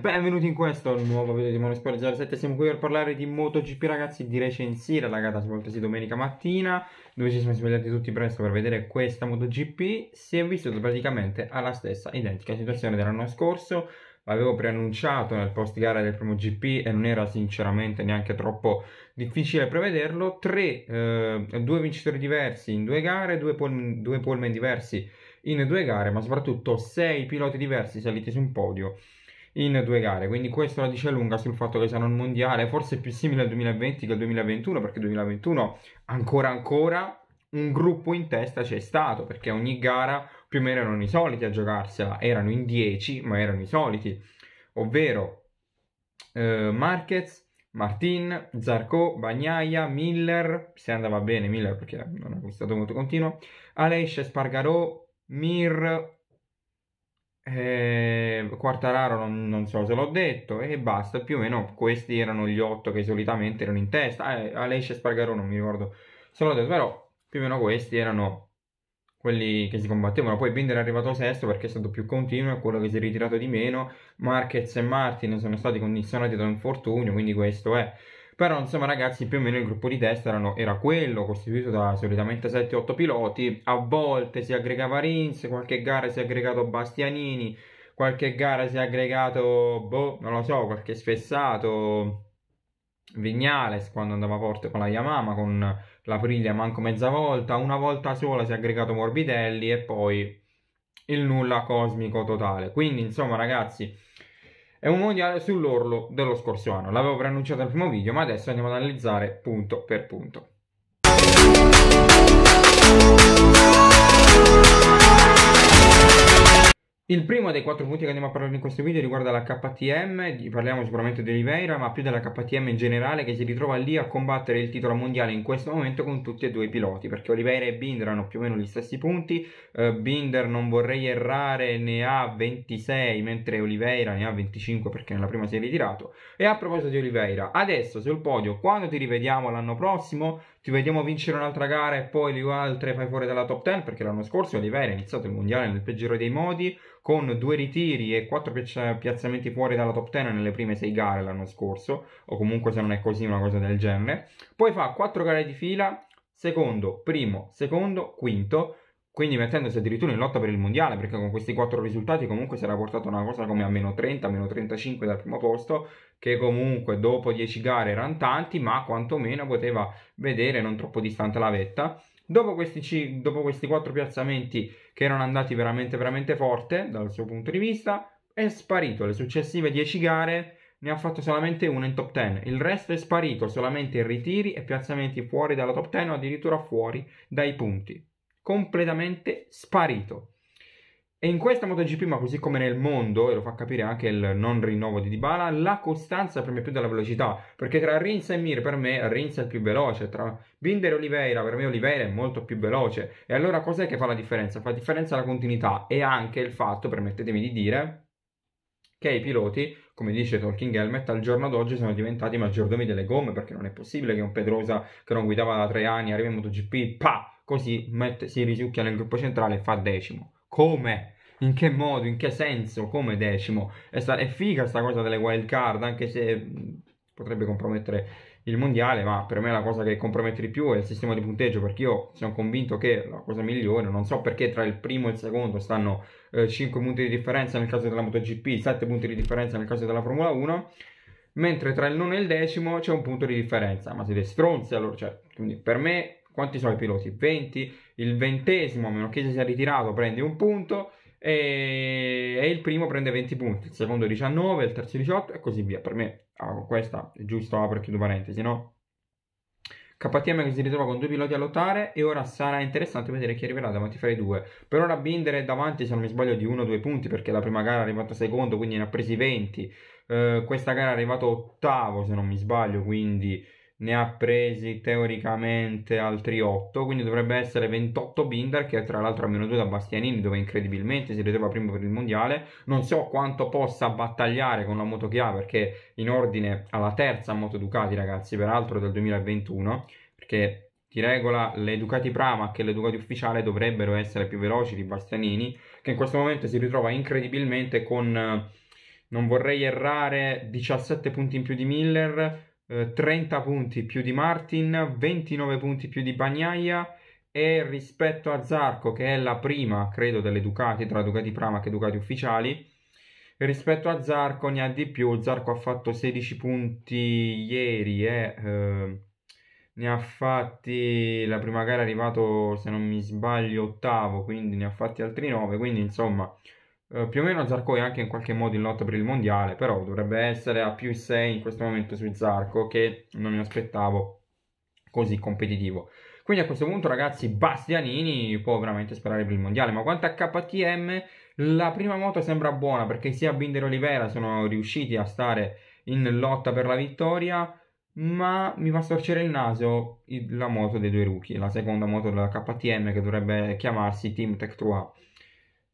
Benvenuti in questo nuovo video di Monosport07, siamo qui per parlare di MotoGP ragazzi, di recensire la gara svoltasi domenica mattina, dove ci siamo svegliati tutti presto per vedere questa MotoGP, si è vissuta praticamente alla stessa identica situazione dell'anno scorso, l'avevo preannunciato nel post gara del primo GP e non era sinceramente neanche troppo difficile prevederlo, Tre, eh, due vincitori diversi in due gare, due, pol- due pullman diversi in due gare, ma soprattutto sei piloti diversi saliti su un podio in due gare. Quindi questo la dice lunga sul fatto che sarà un mondiale forse più simile al 2020 che al 2021, perché 2021 ancora ancora un gruppo in testa c'è stato, perché ogni gara più o meno erano i soliti a giocarsela, erano in 10, ma erano i soliti, ovvero eh, Marquez, Martin, Zarco, Bagnaia, Miller, se andava bene Miller perché non è stato molto continuo, Aleix, Spargarò, Mir, eh, Quartararo non, non, so se l'ho detto e basta, più o meno questi erano gli otto che solitamente erano in testa, eh, Alessia Spargaro non mi ricordo se l'ho detto, però più o meno questi erano quelli che si combattevano, poi Binder è arrivato sesto perché è stato più continuo, è quello che si è ritirato di meno, Marquez e Martin sono stati condizionati da un infortunio, quindi questo è... Però insomma ragazzi più o meno il gruppo di testa erano, era quello, costituito da solitamente 7-8 piloti, a volte si aggregava Rins, qualche gara si è aggregato Bastianini, qualche gara si è aggregato, boh, non lo so, qualche sfessato, Vignales quando andava forte con la Yamama con la Priglia manco mezza volta, una volta sola si è aggregato Morbidelli e poi il nulla cosmico totale. Quindi insomma ragazzi è un mondiale sull'orlo dello scorso anno. L'avevo preannunciato nel primo video, ma adesso andiamo ad analizzare punto per punto. Il primo dei quattro punti che andiamo a parlare in questo video riguarda la KTM, parliamo sicuramente di Oliveira, ma più della KTM in generale che si ritrova lì a combattere il titolo mondiale in questo momento con tutti e due i piloti, perché Oliveira e Binder hanno più o meno gli stessi punti, uh, Binder non vorrei errare ne ha 26 mentre Oliveira ne ha 25 perché nella prima si è ritirato. E a proposito di Oliveira, adesso sul podio, quando ti rivediamo l'anno prossimo, ti vediamo vincere un'altra gara e poi le altre fai fuori dalla top 10 perché l'anno scorso Olivera ha iniziato il mondiale nel peggiore dei modi con due ritiri e quattro piazzamenti fuori dalla top 10 nelle prime sei gare l'anno scorso o comunque se non è così una cosa del genere poi fa quattro gare di fila secondo, primo, secondo, quinto quindi mettendosi addirittura in lotta per il mondiale, perché con questi quattro risultati comunque si era portato una cosa come a meno 30, meno 35 dal primo posto, che comunque dopo 10 gare erano tanti, ma quantomeno poteva vedere non troppo distante la vetta. Dopo questi, dopo questi quattro piazzamenti che erano andati veramente veramente forte dal suo punto di vista, è sparito. Le successive 10 gare ne ha fatto solamente uno in top 10, il resto è sparito solamente in ritiri e piazzamenti fuori dalla top 10 o addirittura fuori dai punti completamente sparito. E in questa MotoGP, ma così come nel mondo, e lo fa capire anche il non rinnovo di Dybala, la costanza preme più della velocità, perché tra Rins e Mir per me Rins è il più veloce, tra Binder e Oliveira per me Oliveira è molto più veloce. E allora cos'è che fa la differenza? Fa differenza la continuità e anche il fatto, permettetemi di dire, che i piloti, come dice Talking Helmet, al giorno d'oggi sono diventati maggiordomi delle gomme, perché non è possibile che un Pedrosa che non guidava da tre anni arrivi in MotoGP, pa! così mette, si risucchia nel gruppo centrale e fa decimo. Come? In che modo? In che senso? Come decimo? È, sta, è figa sta cosa delle wild card, anche se potrebbe compromettere il mondiale, ma per me la cosa che compromette di più è il sistema di punteggio, perché io sono convinto che la cosa migliore, non so perché tra il primo e il secondo stanno eh, 5 punti di differenza nel caso della MotoGP, 7 punti di differenza nel caso della Formula 1, mentre tra il nono e il decimo c'è un punto di differenza, ma siete stronzi allora, cioè, quindi per me quanti sono i piloti? 20, il ventesimo, a meno che si sia ritirato, prende un punto e, e il primo prende 20 punti, il secondo 19, il terzo 18 e così via. Per me ah, questa è giusto, apro ah, e chiudo parentesi, no? KTM che si ritrova con due piloti a lottare e ora sarà interessante vedere chi arriverà davanti fra i due. Per ora Binder è davanti, se non mi sbaglio, di 1 o 2 punti perché la prima gara è arrivata secondo, quindi ne ha presi 20. Eh, questa gara è arrivata ottavo, se non mi sbaglio, quindi ne ha presi teoricamente altri 8, quindi dovrebbe essere 28 Binder che tra l'altro ha meno 2 da Bastianini dove incredibilmente si ritrova primo per il mondiale, non so quanto possa battagliare con la moto che ha perché in ordine alla terza moto Ducati ragazzi, peraltro del 2021, perché di regola le Ducati Pramac e le Ducati ufficiale dovrebbero essere più veloci di Bastianini che in questo momento si ritrova incredibilmente con eh, non vorrei errare 17 punti in più di Miller 30 eh, punti più di Martin, 29 punti più di Bagnaia e rispetto a Zarco che è la prima, credo, delle Ducati, tra Ducati Prama e Ducati ufficiali, rispetto a Zarco ne ha di più, Zarco ha fatto 16 punti ieri e... Eh, ne ha fatti la prima gara è arrivato se non mi sbaglio ottavo quindi ne ha fatti altri 9 quindi insomma eh, più o meno Zarco è anche in qualche modo in lotta per il mondiale, però dovrebbe essere a più 6 in questo momento su Zarco che non mi aspettavo così competitivo. Quindi a questo punto ragazzi Bastianini può veramente sperare per il mondiale, ma quanto a KTM la prima moto sembra buona perché sia Binder e Olivera sono riusciti a stare in lotta per la vittoria, ma mi fa storcere il naso la moto dei due rookie, la seconda moto della KTM che dovrebbe chiamarsi Team Tech 3 a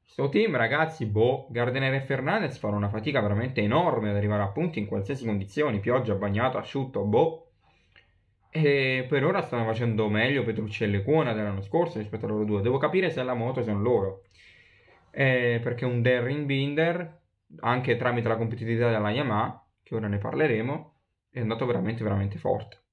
Sto team, ragazzi, boh, Gardener e Fernandez fanno una fatica veramente enorme ad arrivare a punti in qualsiasi condizione, pioggia, bagnato, asciutto, boh. E per ora stanno facendo meglio Petruccelli e Cuona dell'anno scorso rispetto a loro due. Devo capire se la moto sono loro. Eh, perché un Darren Binder, anche tramite la competitività della Yamaha, che ora ne parleremo, è andato veramente, veramente forte.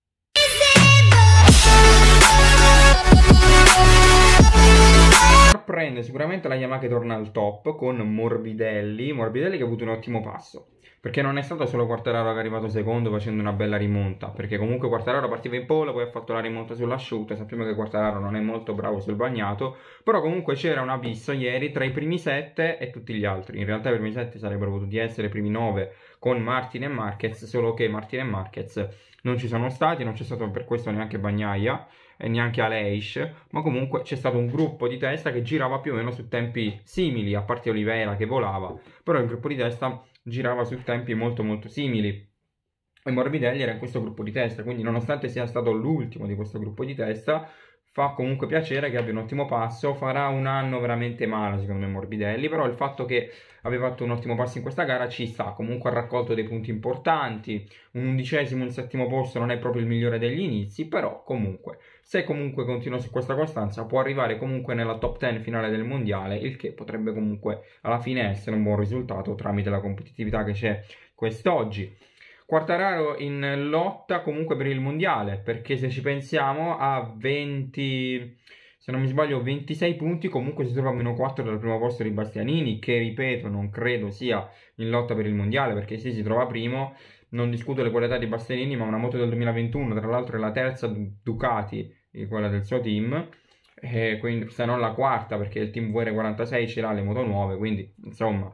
trend sicuramente la Yamaha che torna al top con Morbidelli, Morbidelli che ha avuto un ottimo passo, perché non è stato solo Quartararo che è arrivato secondo facendo una bella rimonta, perché comunque Quartararo partiva in pole, poi ha fatto la rimonta sull'asciutto, sappiamo che Quartararo non è molto bravo sul bagnato, però comunque c'era un abisso ieri tra i primi sette e tutti gli altri, in realtà i primi sette sarebbero potuti essere i primi nove con Martin e Marquez, solo che Martin e Marquez non ci sono stati, non c'è stato per questo neanche Bagnaia, e neanche Aleish, ma comunque c'è stato un gruppo di testa che girava più o meno su tempi simili, a parte Oliveira che volava, però il gruppo di testa girava su tempi molto molto simili e Morbidelli era in questo gruppo di testa, quindi nonostante sia stato l'ultimo di questo gruppo di testa, fa comunque piacere che abbia un ottimo passo, farà un anno veramente male secondo me Morbidelli, però il fatto che abbia fatto un ottimo passo in questa gara ci sta, comunque ha raccolto dei punti importanti, un undicesimo, un settimo posto non è proprio il migliore degli inizi, però comunque, se comunque continua su questa costanza può arrivare comunque nella top 10 finale del mondiale, il che potrebbe comunque alla fine essere un buon risultato tramite la competitività che c'è quest'oggi. Quartararo in lotta comunque per il mondiale, perché se ci pensiamo a 20 se non mi sbaglio 26 punti, comunque si trova a meno 4 dal primo posto di Bastianini, che ripeto non credo sia in lotta per il mondiale, perché sì si trova primo, non discuto le qualità di Bastianini, ma una moto del 2021, tra l'altro è la terza Ducati, quella del suo team, quindi se non la quarta, perché il team VR46 ce l'ha le moto nuove, quindi insomma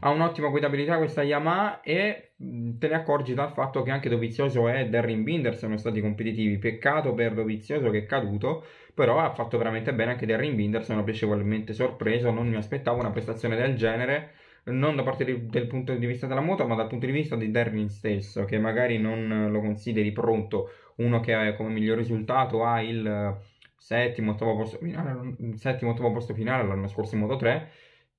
ha un'ottima guidabilità questa Yamaha e te ne accorgi dal fatto che anche Dovizioso e Darren Binder sono stati competitivi. Peccato per Dovizioso che è caduto, però ha fatto veramente bene anche Darren Binder, sono piacevolmente sorpreso, non mi aspettavo una prestazione del genere, non da parte di, del punto di vista della moto, ma dal punto di vista di Darren stesso, che magari non lo consideri pronto, uno che ha, come miglior risultato ha il settimo, ottavo posto finale, settimo, ottavo posto finale l'anno scorso in Moto 3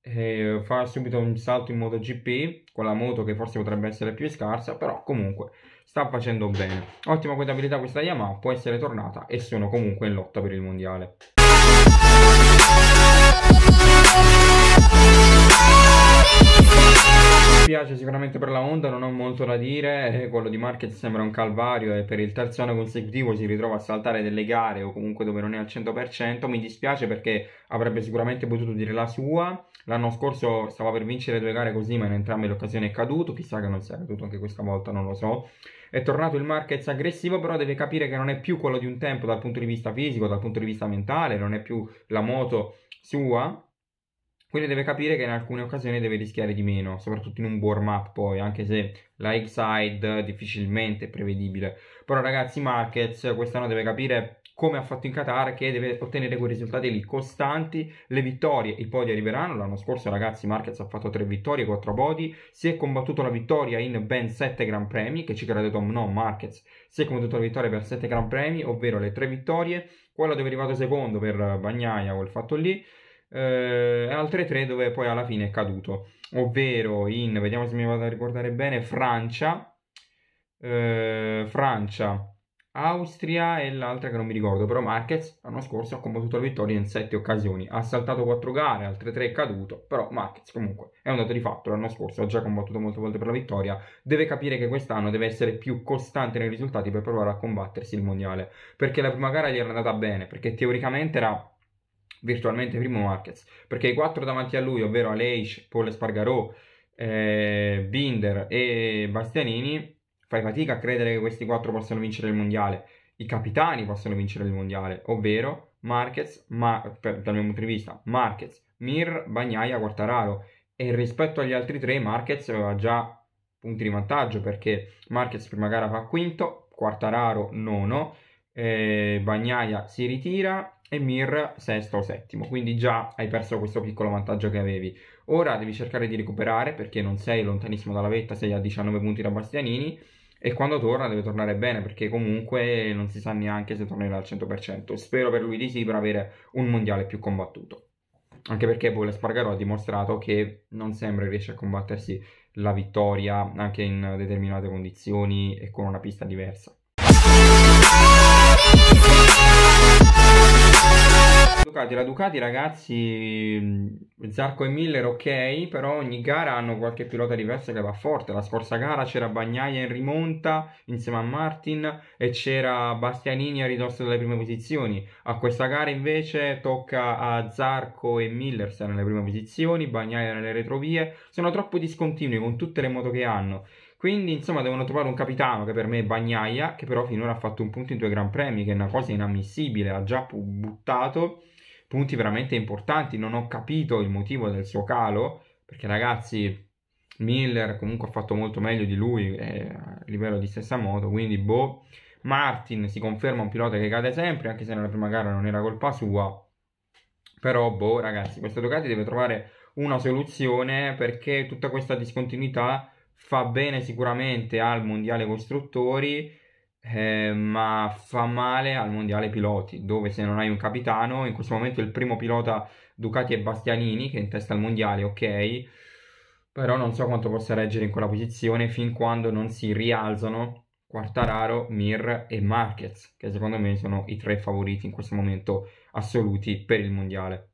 eh, fa subito un salto in MotoGP con la moto che forse potrebbe essere più scarsa, però comunque sta facendo bene. Ottima guidabilità questa Yamaha, può essere tornata e sono comunque in lotta per il mondiale. dispiace sicuramente per la Honda, non ho molto da dire, eh, quello di Marquez sembra un calvario e per il terzo anno consecutivo si ritrova a saltare delle gare o comunque dove non è al 100%, mi dispiace perché avrebbe sicuramente potuto dire la sua, l'anno scorso stava per vincere due gare così ma in entrambe le occasioni è caduto, chissà che non sia caduto anche questa volta, non lo so, è tornato il Marquez aggressivo però deve capire che non è più quello di un tempo dal punto di vista fisico, dal punto di vista mentale, non è più la moto sua quindi deve capire che in alcune occasioni deve rischiare di meno, soprattutto in un warm up poi, anche se la X-side difficilmente è prevedibile. Però ragazzi Marquez quest'anno deve capire come ha fatto in Qatar che deve ottenere quei risultati lì costanti, le vittorie, i podi arriveranno, l'anno scorso ragazzi Marquez ha fatto tre vittorie, quattro podi, si è combattuto la vittoria in ben sette Gran Premi, che ci crede Tom, no Marquez, si è combattuto la vittoria per sette Gran Premi, ovvero le tre vittorie, quello dove è arrivato secondo per Bagnaia, quel fatto lì, e eh, altre tre dove poi alla fine è caduto, ovvero in, vediamo se mi vado a ricordare bene, Francia, eh, Francia, Austria e l'altra che non mi ricordo, però Marquez l'anno scorso ha combattuto la vittoria in sette occasioni, ha saltato quattro gare, altre tre è caduto, però Marquez comunque è un dato di fatto, l'anno scorso ha già combattuto molte volte per la vittoria, deve capire che quest'anno deve essere più costante nei risultati per provare a combattersi il mondiale, perché la prima gara gli era andata bene, perché teoricamente era virtualmente primo Marquez, perché i quattro davanti a lui, ovvero Aleix, Paul Espargarò, eh, Binder e Bastianini, fai fatica a credere che questi quattro possano vincere il mondiale. I capitani possono vincere il mondiale, ovvero Marquez, ma, per, dal mio punto di vista, Marquez, Mir, Bagnaia, Quartararo. E rispetto agli altri tre, Marquez aveva già punti di vantaggio perché Marquez prima gara fa quinto, Quartararo nono, eh, Bagnaia si ritira, e Mir sesto o settimo, quindi già hai perso questo piccolo vantaggio che avevi. Ora devi cercare di recuperare perché non sei lontanissimo dalla vetta, sei a 19 punti da Bastianini e quando torna deve tornare bene perché comunque non si sa neanche se tornerà al 100%. Spero per lui di sì per avere un mondiale più combattuto. Anche perché poi Spargaro ha dimostrato che non sempre riesce a combattersi la vittoria anche in determinate condizioni e con una pista diversa. Ducati, la Ducati ragazzi, Zarco e Miller ok, però ogni gara hanno qualche pilota diverso che va forte. La scorsa gara c'era Bagnaia in rimonta insieme a Martin e c'era Bastianini a ridosso delle prime posizioni. A questa gara invece tocca a Zarco e Miller stare nelle prime posizioni, Bagnaia nelle retrovie. Sono troppo discontinui con tutte le moto che hanno. Quindi, insomma, devono trovare un capitano che per me è Bagnaia, che però finora ha fatto un punto in due Gran Premi, che è una cosa inammissibile, ha già buttato punti veramente importanti. Non ho capito il motivo del suo calo, perché ragazzi, Miller comunque ha fatto molto meglio di lui eh, a livello di stessa moto, quindi boh. Martin si conferma un pilota che cade sempre, anche se nella prima gara non era colpa sua. Però boh, ragazzi, questo Ducati deve trovare una soluzione perché tutta questa discontinuità fa bene sicuramente al mondiale costruttori eh, ma fa male al mondiale piloti, dove se non hai un capitano, in questo momento il primo pilota Ducati è Bastianini, che è in testa al mondiale, ok, però non so quanto possa reggere in quella posizione fin quando non si rialzano Quartararo, Mir e Marquez, che secondo me sono i tre favoriti in questo momento assoluti per il mondiale.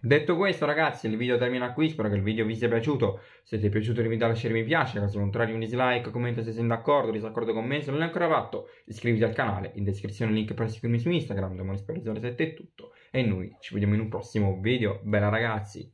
Detto questo ragazzi il video termina qui, spero che il video vi sia piaciuto, se ti è piaciuto rimita lasciare mi piace, caso contrario un dislike, commenta se sei d'accordo, disaccordo con me, se non l'hai ancora fatto, iscriviti al canale, in descrizione il link per seguirmi su Instagram, domani spero 07 è tutto e noi ci vediamo in un prossimo video, bella ragazzi!